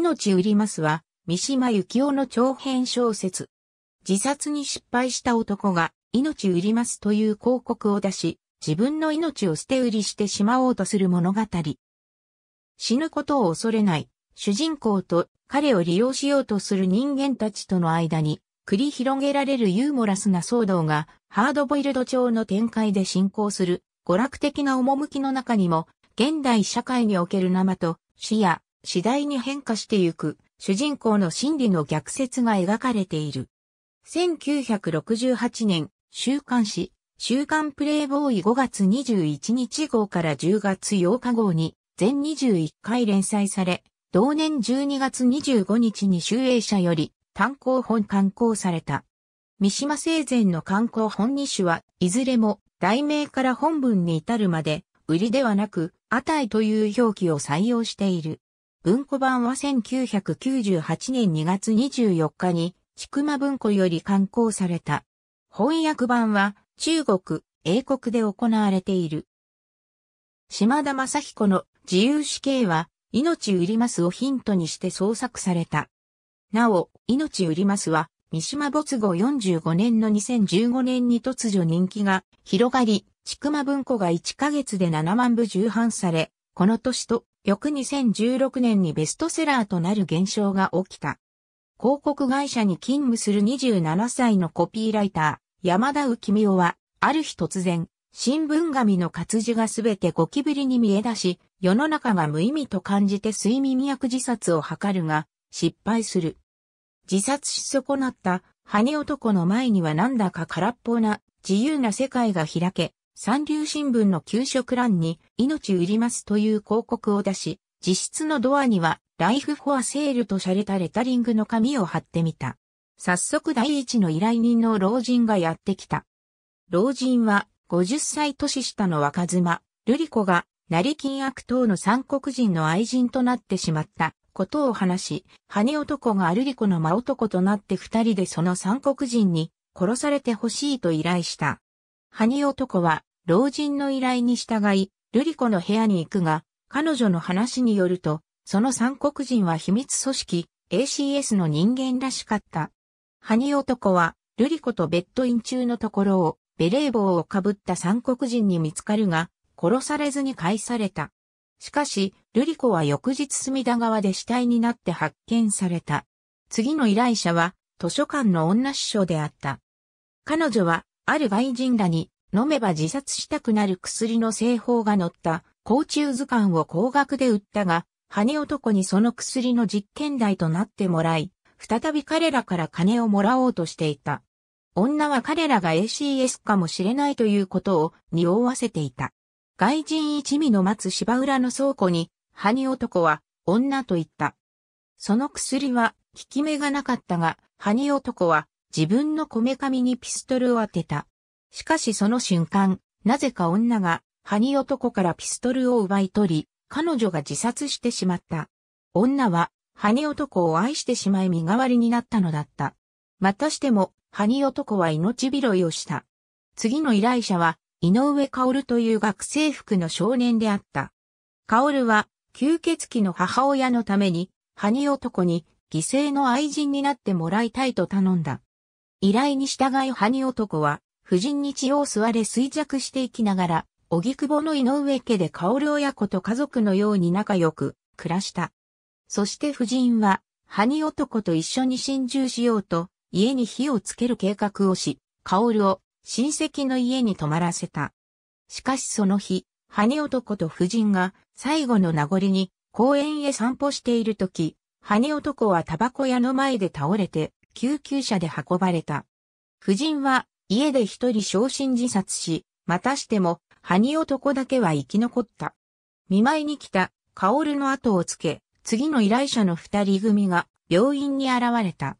命売りますは、三島由紀夫の長編小説。自殺に失敗した男が、命売りますという広告を出し、自分の命を捨て売りしてしまおうとする物語。死ぬことを恐れない、主人公と彼を利用しようとする人間たちとの間に、繰り広げられるユーモラスな騒動が、ハードボイルド調の展開で進行する、娯楽的な趣の中にも、現代社会における生と、死や次第に変化してゆく主人公の心理の逆説が描かれている。1968年、週刊誌、週刊プレイボーイ5月21日号から10月8日号に全21回連載され、同年12月25日に集英社より単行本刊行された。三島生前の刊行本二種はいずれも題名から本文に至るまで売りではなく、値という表記を採用している。文庫版は1998年2月24日に、くま文庫より刊行された。翻訳版は、中国、英国で行われている。島田正彦の自由死刑は、命売りますをヒントにして創作された。なお、命売りますは、三島没後45年の2015年に突如人気が広がり、ちくま文庫が1ヶ月で7万部重版され、この年と翌2016年にベストセラーとなる現象が起きた。広告会社に勤務する27歳のコピーライター、山田浮美夫は、ある日突然、新聞紙の活字がすべてゴキブリに見え出し、世の中が無意味と感じて睡眠薬自殺を図るが、失敗する。自殺し損なった、羽男の前にはなんだか空っぽな、自由な世界が開け、三流新聞の給食欄に、命売りますという広告を出し、自室のドアにはライフフォアセールと洒落たレタリングの紙を貼ってみた。早速第一の依頼人の老人がやってきた。老人は50歳年下の若妻、ルリ子が成金悪党の三国人の愛人となってしまったことを話し、羽男がルリ子の真男となって二人でその三国人に殺されてほしいと依頼した。羽男は老人の依頼に従い、ルリコの部屋に行くが、彼女の話によると、その三国人は秘密組織 ACS の人間らしかった。ハニ男は、ルリコとベッドイン中のところを、ベレー帽をかぶった三国人に見つかるが、殺されずに返された。しかし、ルリコは翌日隅田川で死体になって発見された。次の依頼者は、図書館の女司書であった。彼女は、ある外人らに、飲めば自殺したくなる薬の製法が載った甲虫図鑑を高額で売ったが、羽男にその薬の実験台となってもらい、再び彼らから金をもらおうとしていた。女は彼らが ACS かもしれないということを匂わせていた。外人一味の待つ芝浦の倉庫に、羽男は女と言った。その薬は効き目がなかったが、羽男は自分のこめかみにピストルを当てた。しかしその瞬間、なぜか女が、ハニ男からピストルを奪い取り、彼女が自殺してしまった。女は、ハニ男を愛してしまい身代わりになったのだった。またしても、ハニ男は命拾いをした。次の依頼者は、井上薫という学生服の少年であった。薫は、吸血鬼の母親のために、ハニ男に、犠牲の愛人になってもらいたいと頼んだ。依頼に従いハニ男は、夫人に血を吸われ衰弱していきながら、荻窪の井上家で薫親子と家族のように仲良く暮らした。そして夫人は、埴男と一緒に心中しようと、家に火をつける計画をし、薫を親戚の家に泊まらせた。しかしその日、埴男と夫人が最後の名残に公園へ散歩しているとき、埴男はタバコ屋の前で倒れて救急車で運ばれた。夫人は家で一人昇進自殺し、またしても、ニ男だけは生き残った。見舞いに来た、薫の後をつけ、次の依頼者の二人組が、病院に現れた。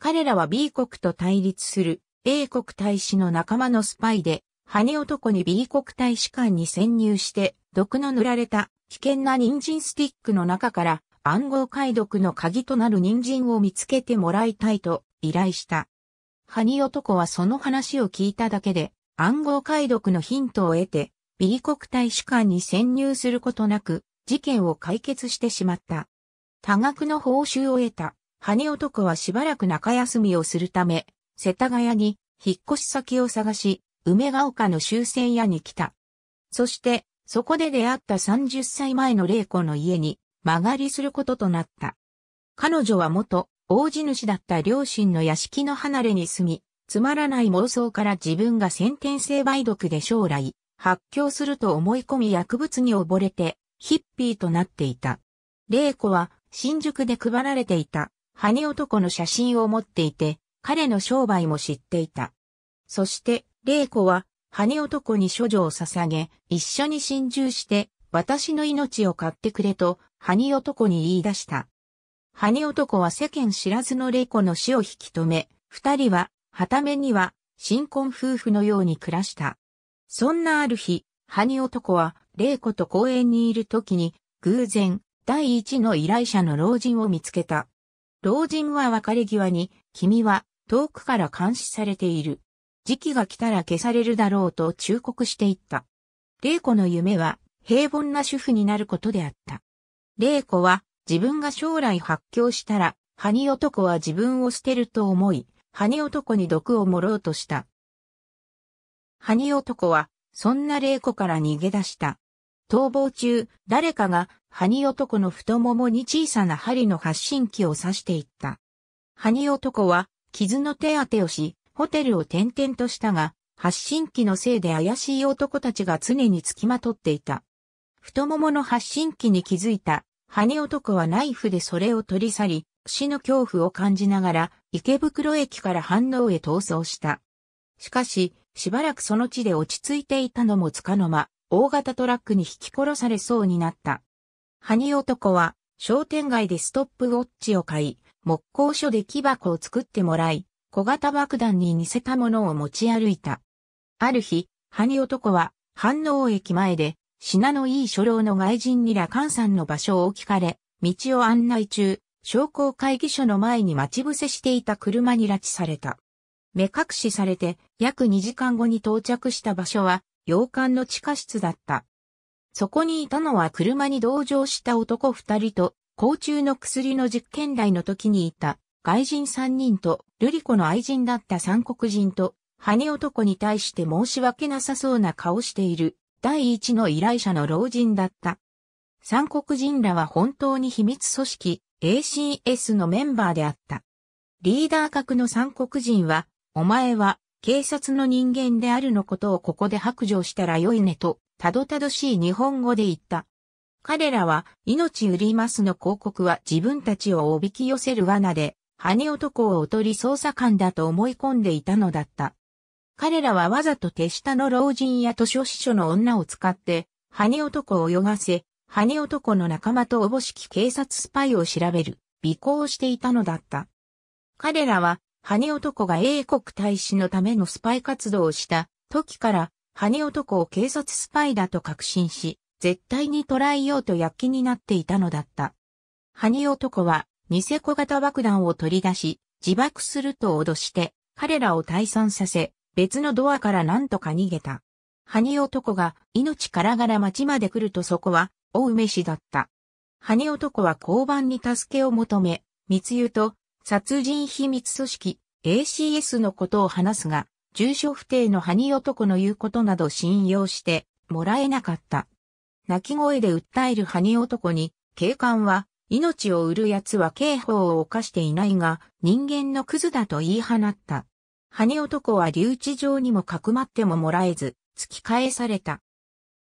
彼らは B 国と対立する、A 国大使の仲間のスパイで、羽男に B 国大使館に潜入して、毒の塗られた危険な人参スティックの中から暗号解読の鍵となる人参を見つけてもらいたいと依頼した。ハニ男はその話を聞いただけで、暗号解読のヒントを得て、ビリ国大使館に潜入することなく、事件を解決してしまった。多額の報酬を得た、ハニ男はしばらく中休みをするため、世田谷に引っ越し先を探し、梅ヶ丘の終戦屋に来た。そして、そこで出会った30歳前の玲子の家に、間借りすることとなった。彼女は元、大地主だった両親の屋敷の離れに住み、つまらない妄想から自分が先天性梅毒で将来、発狂すると思い込み薬物に溺れて、ヒッピーとなっていた。玲子は、新宿で配られていた、羽男の写真を持っていて、彼の商売も知っていた。そして、玲子は、羽男に処女を捧げ、一緒に心中して、私の命を買ってくれと、羽男に言い出した。羽男は世間知らずのレコの死を引き止め、二人は、はためには、新婚夫婦のように暮らした。そんなある日、羽男は、レ子と公園にいる時に、偶然、第一の依頼者の老人を見つけた。老人は別れ際に、君は、遠くから監視されている。時期が来たら消されるだろうと忠告していった。レ子の夢は、平凡な主婦になることであった。レ子は、自分が将来発狂したら、ハニ男は自分を捨てると思い、ハニ男に毒を盛ろうとした。ハニ男は、そんな霊子から逃げ出した。逃亡中、誰かが、ハニ男の太ももに小さな針の発信機を刺していった。ハニ男は、傷の手当てをし、ホテルを転々としたが、発信機のせいで怪しい男たちが常に付きまとっていた。太ももの発信機に気づいた羽男はナイフでそれを取り去り、死の恐怖を感じながら池袋駅から反応へ逃走した。しかし、しばらくその地で落ち着いていたのもつかの間、大型トラックに引き殺されそうになった。羽男は商店街でストップウォッチを買い、木工所で木箱を作ってもらい、小型爆弾に似せたものを持ち歩いた。ある日、羽男は反応駅前で品のいい初老の外人に羅漢さんの場所を聞かれ、道を案内中、商工会議所の前に待ち伏せしていた車に拉致された。目隠しされて約2時間後に到着した場所は洋館の地下室だった。そこにいたのは車に同乗した男二人と、甲虫の薬の実験台の時にいた外人三人と、ルリコの愛人だった三国人と、羽男に対して申し訳なさそうな顔している第一の依頼者の老人だった。三国人らは本当に秘密組織 ACS のメンバーであった。リーダー格の三国人は、お前は警察の人間であるのことをここで白状したらよいねと、たどたどしい日本語で言った。彼らは、命売りますの広告は自分たちをおびき寄せる罠で、羽男をおとり捜査官だと思い込んでいたのだった。彼らはわざと手下の老人や図書司書の女を使って、ハニ男を泳がせ、ハニ男の仲間とおぼしき警察スパイを調べる、尾行していたのだった。彼らは、ハニ男が英国大使のためのスパイ活動をした時から、ハニ男を警察スパイだと確信し、絶対に捕らえようと躍起になっていたのだった。ハニ男は、ニセ小型爆弾を取り出し、自爆すると脅して、彼らを退散させ、別のドアから何とか逃げた。ハニ男が命からがら町まで来るとそこは大梅市だった。ハニ男は交番に助けを求め、密輸と殺人秘密組織 ACS のことを話すが、住所不定のハニ男の言うことなど信用してもらえなかった。泣き声で訴えるハニ男に、警官は命を売る奴は刑法を犯していないが、人間のクズだと言い放った。羽男は留置場にもかくまってももらえず、突き返された。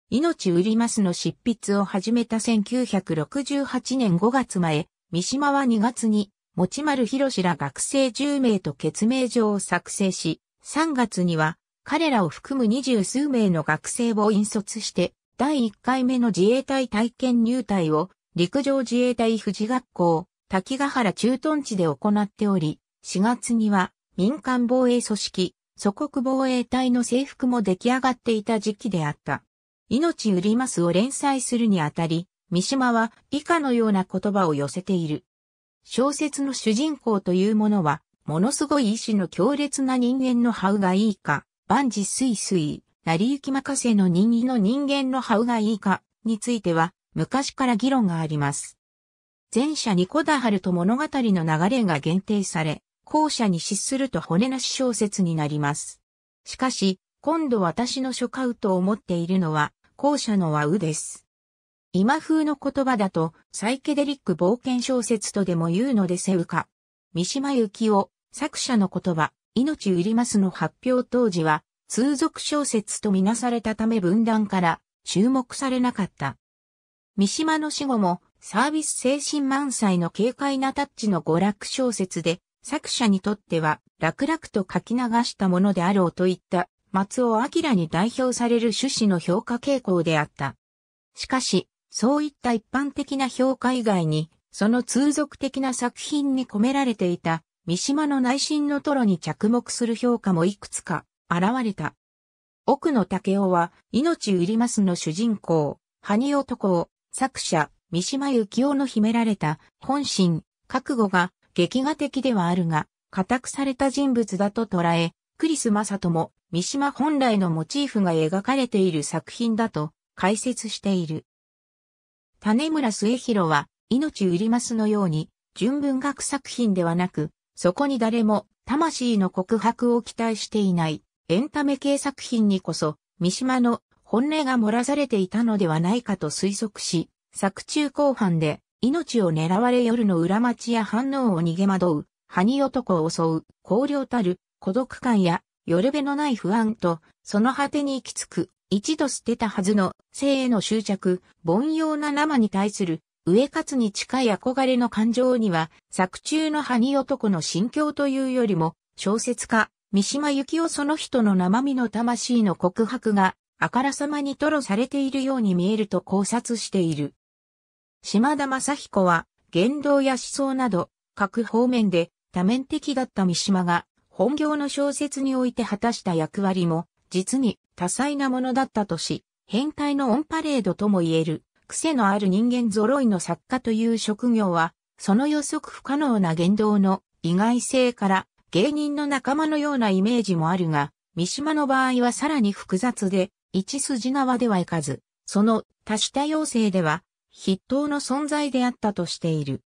命売りますの執筆を始めた1968年5月前、三島は2月に、持丸博士ら学生10名と決命状を作成し、3月には、彼らを含む二十数名の学生を引率して、第1回目の自衛隊体験入隊を、陸上自衛隊富士学校、滝ヶ原駐屯地で行っており、4月には、民間防衛組織、祖国防衛隊の制服も出来上がっていた時期であった。命売りますを連載するにあたり、三島は以下のような言葉を寄せている。小説の主人公というものは、ものすごい意志の強烈な人間のハウがいいか、万事すいすい、成り行き任せの任意の人間のハウがいいか、については、昔から議論があります。前者に小田春と物語の流れが限定され、後者に失すると骨なし小説になります。しかし、今度私の書買うと思っているのは、後者のはうです。今風の言葉だと、サイケデリック冒険小説とでも言うのでせうか。三島由紀夫、作者の言葉、命売りますの発表当時は、通俗小説とみなされたため分断から注目されなかった。三島の死後も、サービス精神満載の軽快なタッチの娯楽小説で、作者にとっては、楽々と書き流したものであろうといった、松尾明に代表される趣旨の評価傾向であった。しかし、そういった一般的な評価以外に、その通俗的な作品に込められていた、三島の内心のトロに着目する評価もいくつか現れた。奥野武雄は、命売りますの主人公、埴男を、作者、三島幸雄の秘められた、本心、覚悟が、劇画的ではあるが、固くされた人物だと捉え、クリス・マサトも三島本来のモチーフが描かれている作品だと解説している。種村末広は、命売りますのように、純文学作品ではなく、そこに誰も魂の告白を期待していないエンタメ系作品にこそ三島の本音が漏らされていたのではないかと推測し、作中後半で命を狙われ夜の裏町や反応を逃げ惑う、ハニ男を襲う、荒涼たる、孤独感や、よるべのない不安と、その果てに行き着く、一度捨てたはずの、性への執着、凡庸な生に対する、上勝に近い憧れの感情には、作中のハニ男の心境というよりも、小説家、三島由紀夫その人の生身の魂の告白が、あからさまに吐露されているように見えると考察している。島田正彦は、言動や思想など、各方面で多面的だった三島が、本業の小説において果たした役割も、実に多彩なものだったとし、変態のオンパレードとも言える、癖のある人間揃いの作家という職業は、その予測不可能な言動の意外性から芸人の仲間のようなイメージもあるが、三島の場合はさらに複雑で、一筋縄ではいかず、その多種多様性では筆頭の存在であったとしている。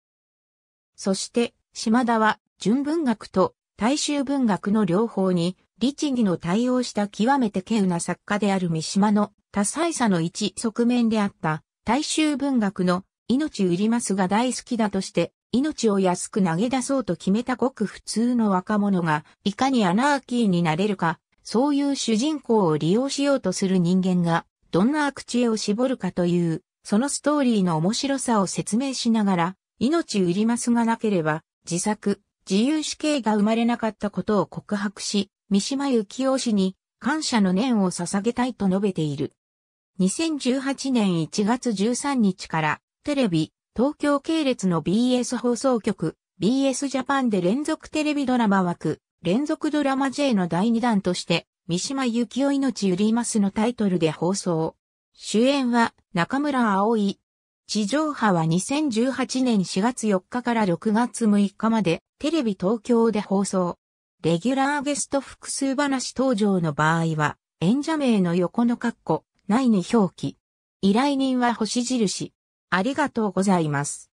そして、島田は、純文学と大衆文学の両方に、律儀の対応した極めて稀有な作家である三島の多彩さの一側面であった、大衆文学の命売りますが大好きだとして、命を安く投げ出そうと決めたごく普通の若者が、いかにアナーキーになれるか、そういう主人公を利用しようとする人間が、どんな悪知恵を絞るかという、そのストーリーの面白さを説明しながら、命売りますがなければ、自作、自由死刑が生まれなかったことを告白し、三島由紀夫氏に感謝の念を捧げたいと述べている。2018年1月13日からテレビ、東京系列の BS 放送局、BS ジャパンで連続テレビドラマ枠、連続ドラマ J の第2弾として、三島由紀夫命売りますのタイトルで放送。主演は中村葵。地上波は2018年4月4日から6月6日までテレビ東京で放送。レギュラーゲスト複数話登場の場合は演者名の横の括弧内に表記。依頼人は星印。ありがとうございます。